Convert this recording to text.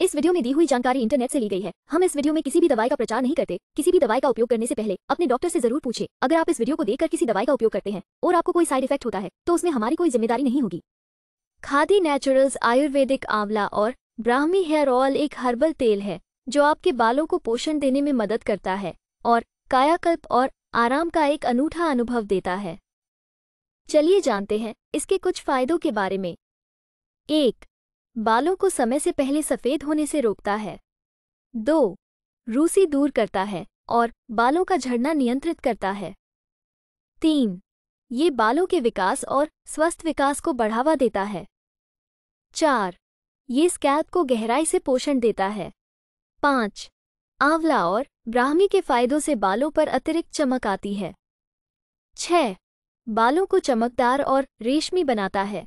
इस वीडियो में दी हुई जानकारी इंटरनेट से ली गई है हम इस वीडियो में किसी भी दवाई का प्रचार नहीं करते किसी भी दवाई का उपयोग करने से पहले अपने डॉक्टर से जरूर पूछे अगर आप इस वीडियो को देखकर किसी दवाई का उपयोग करते हैं और आपको कोई साइड इफेक्ट होता है तो उसमें हमारी कोई जिम्मेदारी नहीं होगी खादी नेचुरल्स आयुर्वेदिक आंवला और ब्राह्मी हेयर ऑयल एक हर्बल तेल है जो आपके बालों को पोषण देने में मदद करता है और कायाकल्प और आराम का एक अनूठा अनुभव देता है चलिए जानते हैं इसके कुछ फायदों के बारे में एक बालों को समय से पहले सफ़ेद होने से रोकता है दो रूसी दूर करता है और बालों का झड़ना नियंत्रित करता है तीन ये बालों के विकास और स्वस्थ विकास को बढ़ावा देता है चार ये स्कैल्प को गहराई से पोषण देता है पाँच आंवला और ब्राह्मी के फायदों से बालों पर अतिरिक्त चमक आती है छः बालों को चमकदार और रेशमी बनाता है